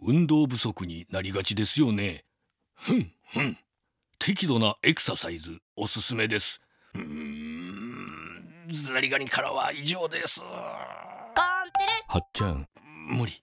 運動不足になりがちですよねふんふん適度なエクササイズおすすめですうーんザリガニからは以上ですはっちゃん無理